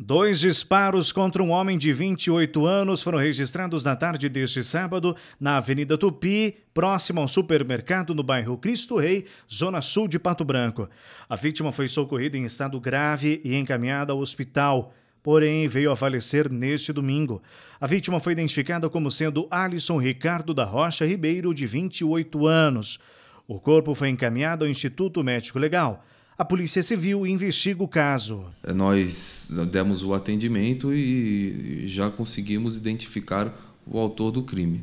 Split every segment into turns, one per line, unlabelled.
Dois disparos contra um homem de 28 anos foram registrados na tarde deste sábado na Avenida Tupi, próximo ao supermercado no bairro Cristo Rei, zona sul de Pato Branco. A vítima foi socorrida em estado grave e encaminhada ao hospital porém veio a falecer neste domingo. A vítima foi identificada como sendo Alisson Ricardo da Rocha Ribeiro, de 28 anos. O corpo foi encaminhado ao Instituto Médico Legal. A Polícia Civil investiga o caso.
Nós demos o atendimento e já conseguimos identificar o autor do crime.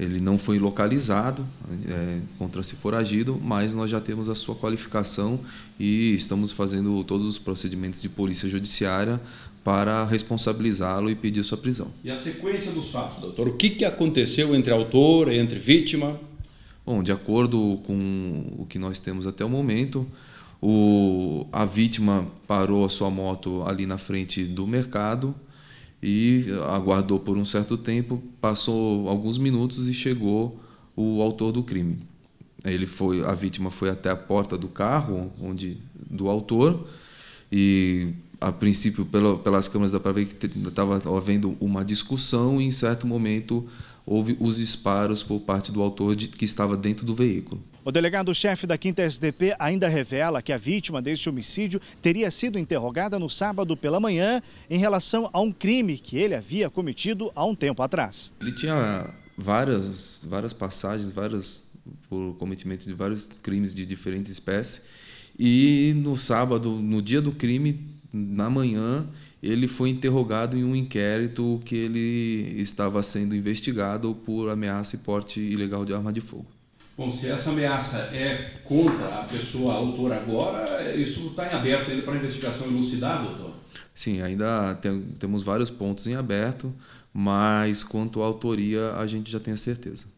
Ele não foi localizado é, contra se foragido, mas nós já temos a sua qualificação e estamos fazendo todos os procedimentos de polícia judiciária para responsabilizá-lo e pedir sua prisão. E a sequência dos fatos, doutor? O que, que aconteceu entre autor, entre vítima? Bom, de acordo com o que nós temos até o momento, o, a vítima parou a sua moto ali na frente do mercado e aguardou por um certo tempo, passou alguns minutos e chegou o autor do crime. Ele foi, a vítima foi até a porta do carro onde do autor e a princípio pelas câmeras dá para ver que estava havendo uma discussão e em certo momento houve os disparos por parte do autor de, que estava dentro do veículo.
O delegado-chefe da 5 SDP ainda revela que a vítima deste homicídio teria sido interrogada no sábado pela manhã em relação a um crime que ele havia cometido há um tempo atrás.
Ele tinha várias, várias passagens, várias por cometimento de vários crimes de diferentes espécies. E no sábado, no dia do crime, na manhã, ele foi interrogado em um inquérito que ele estava sendo investigado por ameaça e porte ilegal de arma de fogo. Bom, se essa ameaça é contra a pessoa autora agora, isso está em aberto ainda para investigação elucidar, doutor? Sim, ainda tem, temos vários pontos em aberto, mas quanto à autoria a gente já tem a certeza.